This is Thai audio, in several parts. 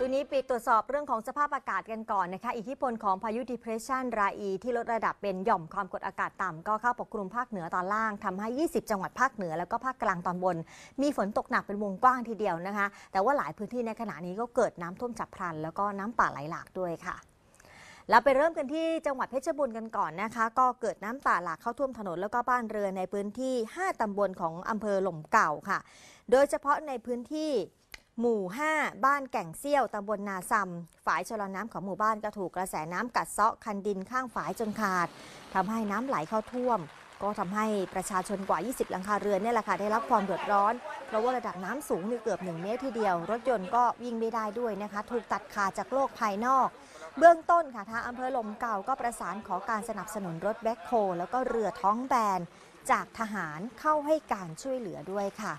ช่วงนี้ปิดตรวจสอบเรื่องของสภาพอากาศกันก่อนนะคะอิทธิพลของพายุดิเพรสชันราอี ที่ลดระดับเป็นหย่อมความกดอากาศต่ำก็เข้าปกคลุมภาคเหนือตอนล่างทำให้ 20 จังหวัดภาคเหนือ แล้วก็ภาคกลางตอนบน มีฝนตกหนักเป็นวงกว้างทีเดียวนะคะ แต่ว่าหลายพื้นที่ในขณะนี้ก็เกิดน้ำท่วมฉับพลันแล้วก็น้ำป่าไหลหลากด้วยค่ะแล้วไปเริ่มกันที่จังหวัดเพชรบูรณ์กันก่อนนะคะ ก็เกิดน้ำป่าหลากเข้าท่วมถนน แล้วก็บ้านเรือนในพื้นที่ 5 ตำบลของอำเภอหล่มเก่าค่ะ โดยเฉพาะในพื้นที่หมู่ 5 บ้านแก่งเซี่ยว ตำบลนาซำ ฝายชะลอน้ำของหมู่บ้านก็ถูกกระแสน้ำกัดเซาะ คันดินข้างฝายจนขาด ทำให้น้ำไหลเข้าท่วม ก็ทำให้ประชาชนกว่า 20 หลังคาเรือนเนี่ยแหละค่ะ ได้รับความเดือดร้อน เพราะว่าระดับน้ำสูงเกือบ 1 เมตรทีเดียว รถยนต์ก็วิ่งไม่ได้ด้วยนะคะ ถูกตัดขาดจากโลกภายนอก เบื้องต้นค่ะทางอำเภอลมเก่าก็ประสานขอการสนับสนุนรถแบ็คโฮ แล้วก็เรือท้องแบนจากทหารเข้าให้การช่วยเหลือด้วยค่ะ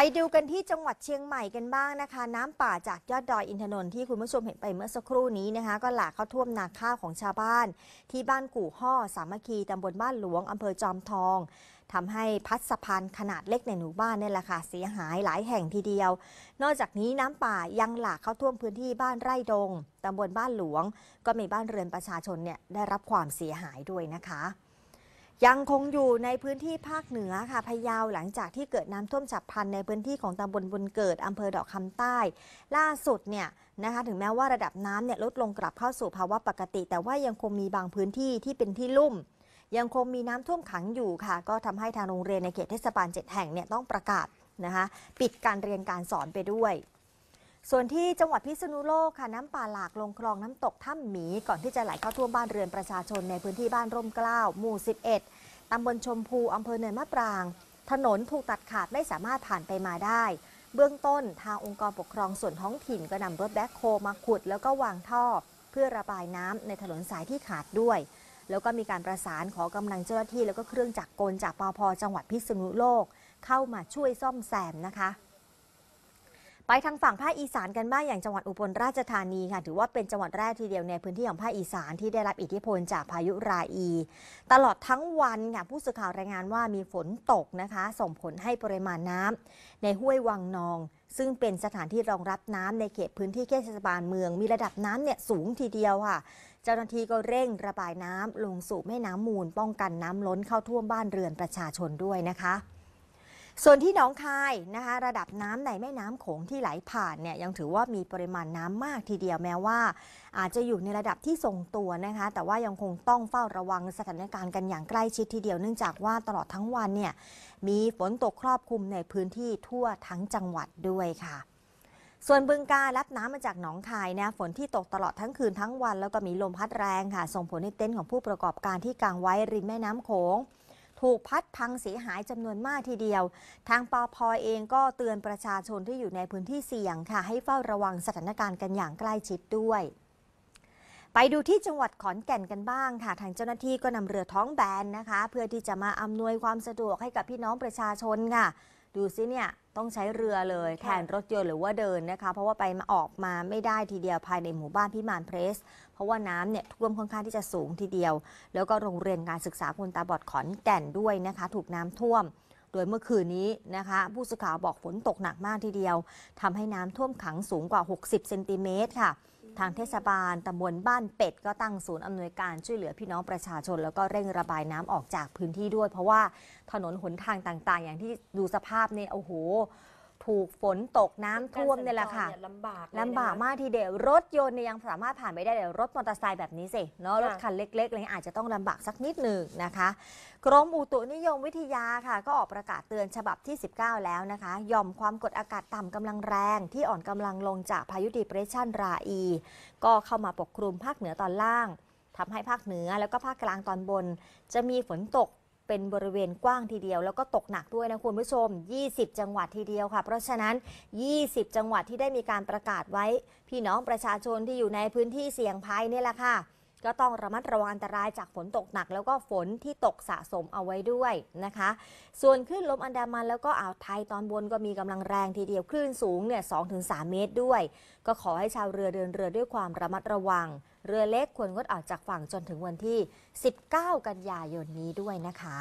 ไปดูกันที่จังหวัดเชียงใหม่กันบ้างนะคะ น้ำป่าจากยอดดอยอินทนนท์ที่คุณผู้ชมเห็นไปเมื่อสักครู่นี้นะคะก็หลากเข้าท่วมนาข้าวของชาวบ้าน ที่บ้านกู่ห่อสามัคคีตำบลบ้านหลวง อำเภอจอมทอง ทำให้พัดสะพานขนาดเล็กในหมู่บ้านนี่แหละค่ะเสียหายหลายแห่งทีเดียว นอกจากนี้น้ำป่ายังหลากเข้าท่วมพื้นที่บ้านไร่ดงตำบลบ้านหลวง ก็มีบ้านเรือนประชาชนเนี่ยได้รับความเสียหายด้วยนะคะยังคงอยู่ในพื้นที่ภาคเหนือค่ะพยาวหลังจากที่เกิดน้ำท่วมฉับพลัน ในพื้นที่ของตำบลบุญเกิดอำเภอดอกคำใต้ ล่าสุดเนี่ยนะคะถึงแม้ว่าระดับน้ำเนี่ยลดลงกลับเข้าสู่ภาวะปกติ แต่ว่ายังคงมีบางพื้นที่ที่เป็นที่ลุ่ม ยังคงมีน้ำท่วมขังอยู่ค่ะ ก็ทำให้ทางโรงเรียนในเขตเทศบาล7แห่งเนี่ยต้องประกาศนะคะปิดการเรียนการสอนไปด้วยส่วนที่จังหวัดพิษณุโลกค่ะน้ำป่าหลากลงคลองน้ำตก ถ้ำหมีก่อนที่จะไหลเข้าท่วมบ้านเรือนประชาชนในพื้นที่บ้านร่มเกล้าหมู่ 11ตำบลชมพูอำเภอเนินมะปราง ถนนถูกตัดขาด ไม่สามารถผ่านไปมาได้ เบื้องต้นทางองค์กรปกครองส่วนท้องถิ่น ก็นำรถแบ็คโฮมาขุด แล้วก็วางท่อเพื่อระบายน้ำในถนนสายที่ขาดด้วย แล้วก็มีการประสานขอกำลังเจ้าหน้าที่ แล้วก็เครื่องจักรกลจากปอพจังหวัดพิษณุโลกเข้ามาช่วยซ่อมแซมนะคะไปทางฝั่งภาคอีสานกันบ้างอย่างจังหวัดอุบลราชธานีค่ะถือว่าเป็นจังหวัดแรกทีเดียวในพื้นที่ของภาคอีสานที่ได้รับอิทธิพลจากพายุราอี ตลอดทั้งวันค่ะผู้สื่อข่าวรายงานว่ามีฝนตกนะคะ ส่งผลให้ปริมาณน้ำ ในห้วยวังนอง ซึ่งเป็นสถานที่รองรับน้ำในเขตพื้นที่เทศบาลเมือง มีระดับน้ำเนี่ยสูงทีเดียวค่ะ เจ้าหน้าที่ก็เร่งระบายน้ำ ลงสู่แม่น้ำมูล ป้องกันน้ำล้นเข้าท่วมบ้านเรือนประชาชนด้วยนะคะส่วนที่หนองคายนะคะระดับน้ำในแม่น้ำโขงที่ไหลผ่านเนี่ยยังถือว่ามีปริมาณน้ำมากทีเดียวแม้ว่า อาจจะอยู่ในระดับที่ทรงตัวนะคะแต่ว่ายังคงต้องเฝ้าระวังสถานการณ์กันอย่างใกล้ชิดทีเดียวเนื่องจากว่าตลอดทั้งวันเนี่ยมีฝนตกครอบคลุมในพื้นที่ทั่วทั้งจังหวัดด้วยค่ะ ส่วนบึงการรับน้ำมาจากหนองคายนะฝนที่ตกตลอดทั้งคืนทั้งวันแล้วก็มีลมพัดแรงค่ะ ส่งผลให้เต็นท์ของผู้ประกอบการที่กางไว้ริมแม่น้ำโขงถูกพัดพังเสียหายจำนวนมากทีเดียว ทางปอพอเองก็เตือนประชาชนที่อยู่ในพื้นที่เสี่ยงค่ะ ให้เฝ้าระวังสถานการณ์กันอย่างใกล้ชิดด้วย ไปดูที่จังหวัดขอนแก่นกันบ้าง ค่ะ ทางเจ้าหน้าที่ก็นำเรือท้องแบนนะคะ เพื่อที่จะมาอำนวยความสะดวกให้กับพี่น้องประชาชนค่ะดูซิเนี่ยต้องใช้เรือเลยแทนรถยนต์หรือว่าเดินนะคะ เพราะว่าไปมาออกมาไม่ได้ทีเดียวภายในหมู่บ้านพิมานเพรสเพราะว่าน้ำเนี่ยท่วมค่อนข้างที่จะสูงทีเดียว แล้วก็โรงเรียนการศึกษาคนตาบอดขอนแก่นด้วยนะคะ ถูกน้ำท่วมโดยเมื่อคืนนี้นะคะ ผู้สื่อข่าวบอกฝนตกหนักมากทีเดียว ทำให้น้ำท่วมขังสูงกว่า 60เซนติเมตรค่ะทางเทศบาลตำบลบ้านเป็ดก็ตั้งศูนย์อำนวยการช่วยเหลือพี่น้องประชาชน แล้วก็เร่งระบายน้ำออกจากพื้นที่ด้วยเพราะว่าถนนหนทางต่างๆอย่างที่ดูสภาพเนี่ยโอ้โหถูกฝนตก น้ำท่วมเนี่ยแหละค่ะลำบากลำบากมากทีเดียวรถยนต์เนี่ยยังสามารถผ่านไปได้ แต่รถมอเตอร์ไซค์แบบนี้สิเนาะรถคันเล็กๆอะไรงี้อาจจะต้องลำบากสักนิดหนึ่งนะคะกรมอุตุนิยมวิทยาค่ะ ก็ออกประกาศเตือนฉบับที่ 19 แล้วนะคะย่อมความกดอากาศต่ำกำลังแรงที่อ่อนกำลังลงจากพายุดีเพรสชันราอี ก็เข้ามาปกคลุมภาคเหนือตอนล่างทำให้ภาคเหนือแล้วก็ภาคกลางตอนบน จะมีฝนตกเป็นบริเวณกว้างทีเดียวแล้วก็ตกหนักด้วยนะคุณผู้ชม 20 จังหวัดทีเดียวค่ะ เพราะฉะนั้น 20 จังหวัดที่ได้มีการประกาศไว้ พี่น้องประชาชนที่อยู่ในพื้นที่เสี่ยงภัยนี่แหละค่ะก็ต้องระมัดระวังอันตรายจากฝนตกหนักแล้วก็ฝนที่ตกสะสมเอาไว้ด้วยนะคะ ส่วนคลื่นลมอันดามันแล้วก็อ่าวไทยตอนบนก็มีกำลังแรงทีเดียวคลื่นสูงเนี่ยสองเมตรด้วย ก็ขอให้ชาวเรือเดินเรือด้วยความระมัดระวัง เรือเล็กควรงดออกจากฝั่งจนถึงวันที่ 19 กันยายนนี้ด้วยนะคะ